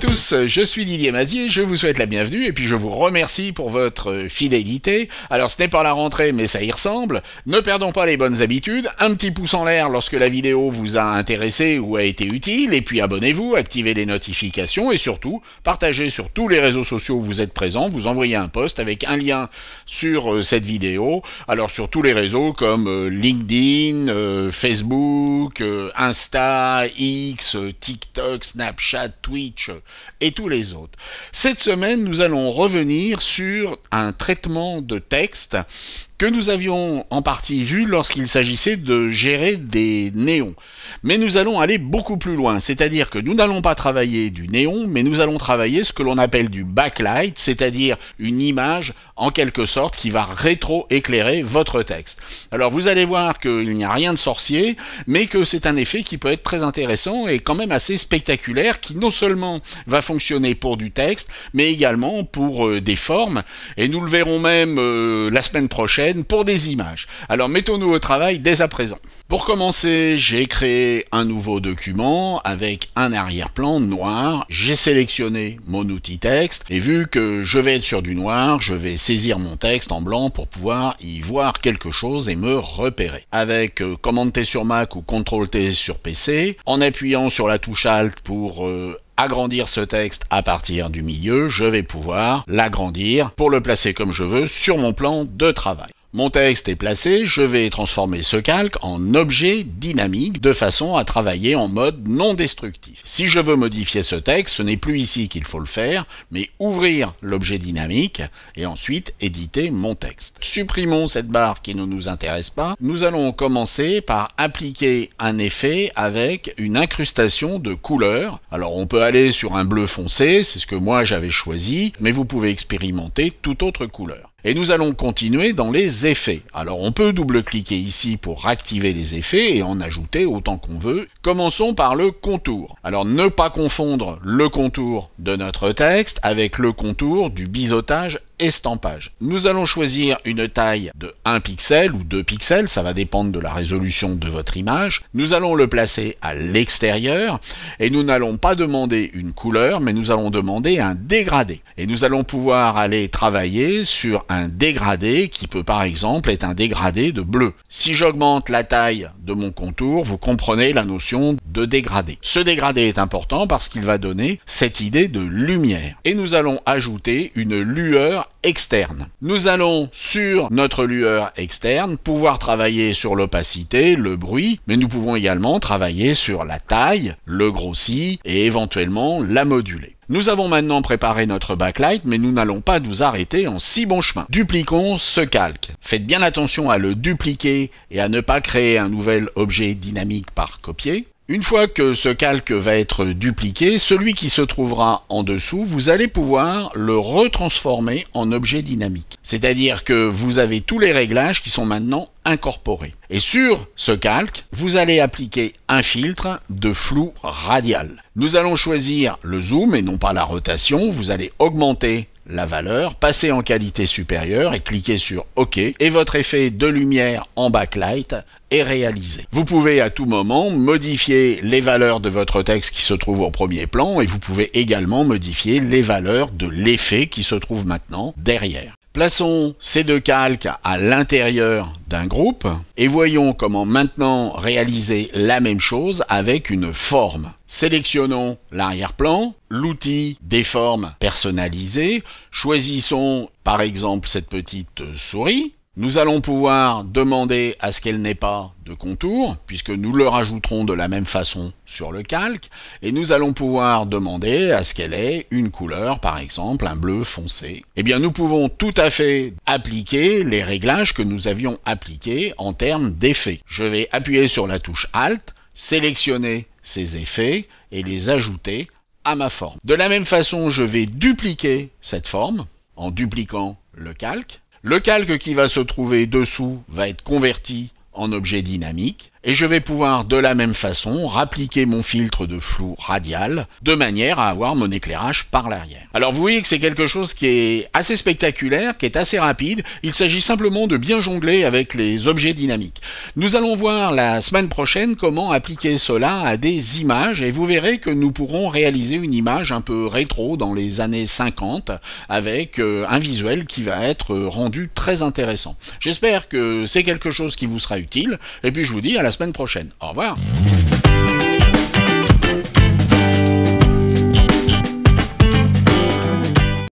tous, je suis Didier Mazier, je vous souhaite la bienvenue et puis je vous remercie pour votre euh, fidélité. Alors ce n'est pas la rentrée mais ça y ressemble. Ne perdons pas les bonnes habitudes, un petit pouce en l'air lorsque la vidéo vous a intéressé ou a été utile et puis abonnez-vous, activez les notifications et surtout partagez sur tous les réseaux sociaux où vous êtes présents, vous envoyez un post avec un lien sur euh, cette vidéo. Alors sur tous les réseaux comme euh, LinkedIn, Facebook, Insta, X, TikTok, Snapchat, Twitch, et tous les autres. Cette semaine, nous allons revenir sur un traitement de texte que nous avions en partie vu lorsqu'il s'agissait de gérer des néons. Mais nous allons aller beaucoup plus loin, c'est-à-dire que nous n'allons pas travailler du néon, mais nous allons travailler ce que l'on appelle du backlight, c'est-à-dire une image en quelque sorte qui va rétro-éclairer votre texte. Alors vous allez voir qu'il n'y a rien de sorcier, mais que c'est un effet qui peut être très intéressant et quand même assez spectaculaire, qui non seulement va fonctionner pour du texte, mais également pour euh, des formes, et nous le verrons même euh, la semaine prochaine, pour des images. Alors mettons-nous au travail dès à présent. Pour commencer, j'ai créé un nouveau document avec un arrière-plan noir. J'ai sélectionné mon outil texte et vu que je vais être sur du noir, je vais saisir mon texte en blanc pour pouvoir y voir quelque chose et me repérer. Avec euh, Commande T sur Mac ou Ctrl T sur PC, en appuyant sur la touche Alt pour euh, agrandir ce texte à partir du milieu, je vais pouvoir l'agrandir pour le placer comme je veux sur mon plan de travail. Mon texte est placé, je vais transformer ce calque en objet dynamique de façon à travailler en mode non destructif. Si je veux modifier ce texte, ce n'est plus ici qu'il faut le faire, mais ouvrir l'objet dynamique et ensuite éditer mon texte. Supprimons cette barre qui ne nous intéresse pas. Nous allons commencer par appliquer un effet avec une incrustation de couleurs. Alors on peut aller sur un bleu foncé, c'est ce que moi j'avais choisi, mais vous pouvez expérimenter toute autre couleur. Et nous allons continuer dans les effets. Alors on peut double-cliquer ici pour activer les effets et en ajouter autant qu'on veut. Commençons par le contour. Alors ne pas confondre le contour de notre texte avec le contour du biseautage estampage. Nous allons choisir une taille de 1 pixel ou 2 pixels, ça va dépendre de la résolution de votre image. Nous allons le placer à l'extérieur et nous n'allons pas demander une couleur, mais nous allons demander un dégradé. Et nous allons pouvoir aller travailler sur un dégradé qui peut par exemple être un dégradé de bleu. Si j'augmente la taille de mon contour, vous comprenez la notion de dégradé. Ce dégradé est important parce qu'il va donner cette idée de lumière. Et nous allons ajouter une lueur externe. Nous allons sur notre lueur externe pouvoir travailler sur l'opacité, le bruit, mais nous pouvons également travailler sur la taille, le grossi et éventuellement la moduler. Nous avons maintenant préparé notre backlight, mais nous n'allons pas nous arrêter en si bon chemin. Dupliquons ce calque. Faites bien attention à le dupliquer et à ne pas créer un nouvel objet dynamique par copier. Une fois que ce calque va être dupliqué, celui qui se trouvera en dessous, vous allez pouvoir le retransformer en objet dynamique. C'est-à-dire que vous avez tous les réglages qui sont maintenant incorporés. Et sur ce calque, vous allez appliquer un filtre de flou radial. Nous allons choisir le zoom et non pas la rotation. Vous allez augmenter la valeur, passez en qualité supérieure et cliquez sur OK et votre effet de lumière en backlight est réalisé. Vous pouvez à tout moment modifier les valeurs de votre texte qui se trouve au premier plan et vous pouvez également modifier les valeurs de l'effet qui se trouve maintenant derrière. Plaçons ces deux calques à l'intérieur d'un groupe et voyons comment maintenant réaliser la même chose avec une forme. Sélectionnons l'arrière-plan, l'outil des formes personnalisées, choisissons par exemple cette petite souris nous allons pouvoir demander à ce qu'elle n'ait pas de contour, puisque nous le rajouterons de la même façon sur le calque, et nous allons pouvoir demander à ce qu'elle ait une couleur, par exemple un bleu foncé. Eh bien, nous pouvons tout à fait appliquer les réglages que nous avions appliqués en termes d'effets. Je vais appuyer sur la touche Alt, sélectionner ces effets et les ajouter à ma forme. De la même façon, je vais dupliquer cette forme en dupliquant le calque le calque qui va se trouver dessous va être converti en objet dynamique et je vais pouvoir de la même façon rappliquer mon filtre de flou radial de manière à avoir mon éclairage par l'arrière. Alors vous voyez que c'est quelque chose qui est assez spectaculaire, qui est assez rapide, il s'agit simplement de bien jongler avec les objets dynamiques. Nous allons voir la semaine prochaine comment appliquer cela à des images et vous verrez que nous pourrons réaliser une image un peu rétro dans les années 50 avec euh, un visuel qui va être rendu très intéressant. J'espère que c'est quelque chose qui vous sera utile et puis je vous dis à la semaine prochaine. Au revoir.